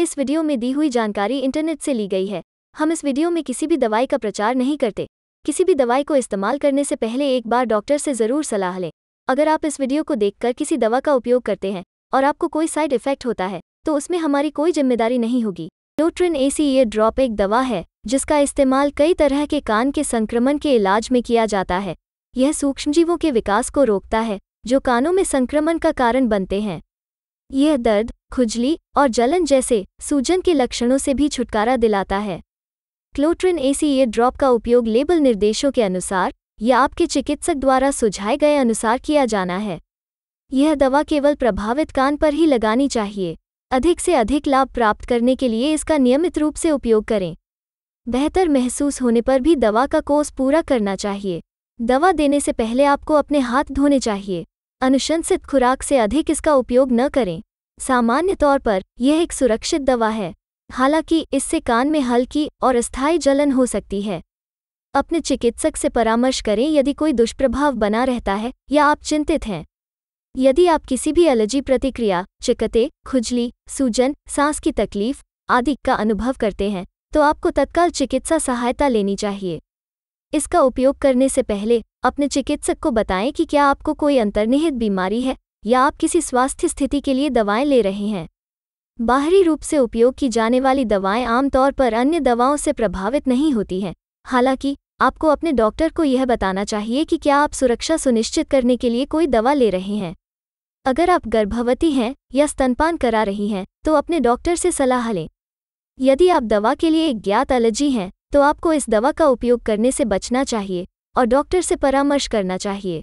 इस वीडियो में दी हुई जानकारी इंटरनेट से ली गई है हम इस वीडियो में किसी भी दवाई का प्रचार नहीं करते किसी भी दवाई को इस्तेमाल करने से पहले एक बार डॉक्टर से ज़रूर सलाह लें अगर आप इस वीडियो को देखकर किसी दवा का उपयोग करते हैं और आपको कोई साइड इफेक्ट होता है तो उसमें हमारी कोई जिम्मेदारी नहीं होगी न्यूट्रिन एसी ये ड्रॉप एक दवा है जिसका इस्तेमाल कई तरह के कान के संक्रमण के इलाज में किया जाता है यह सूक्ष्मजीवों के विकास को रोकता है जो कानों में संक्रमण का कारण बनते हैं यह दर्द खुजली और जलन जैसे सूजन के लक्षणों से भी छुटकारा दिलाता है क्लोट्रिन एसी ये ड्रॉप का उपयोग लेबल निर्देशों के अनुसार या आपके चिकित्सक द्वारा सुझाए गए अनुसार किया जाना है यह दवा केवल प्रभावित कान पर ही लगानी चाहिए अधिक से अधिक लाभ प्राप्त करने के लिए इसका नियमित रूप से उपयोग करें बेहतर महसूस होने पर भी दवा का कोर्स पूरा करना चाहिए दवा देने से पहले आपको अपने हाथ धोने चाहिए अनुशंसित खुराक से अधिक इसका उपयोग न करें सामान्य तौर पर यह एक सुरक्षित दवा है हालांकि इससे कान में हल्की और अस्थायी जलन हो सकती है अपने चिकित्सक से परामर्श करें यदि कोई दुष्प्रभाव बना रहता है या आप चिंतित हैं यदि आप किसी भी एलर्जी प्रतिक्रिया चिकते खुजली सूजन सांस की तकलीफ आदि का अनुभव करते हैं तो आपको तत्काल चिकित्सा सहायता लेनी चाहिए इसका उपयोग करने से पहले अपने चिकित्सक को बताएं कि क्या आपको कोई अंतर्निहित बीमारी है या आप किसी स्वास्थ्य स्थिति के लिए दवाएं ले रहे हैं बाहरी रूप से उपयोग की जाने वाली दवाएं आमतौर पर अन्य दवाओं से प्रभावित नहीं होती हैं हालांकि आपको अपने डॉक्टर को यह बताना चाहिए कि क्या आप सुरक्षा सुनिश्चित करने के लिए कोई दवा ले रहे हैं अगर आप गर्भवती हैं या स्तनपान करा रही हैं तो अपने डॉक्टर से सलाह लें यदि आप दवा के लिए एक ज्ञात एलर्जी हैं तो आपको इस दवा का उपयोग करने से बचना चाहिए और डॉक्टर से परामर्श करना चाहिए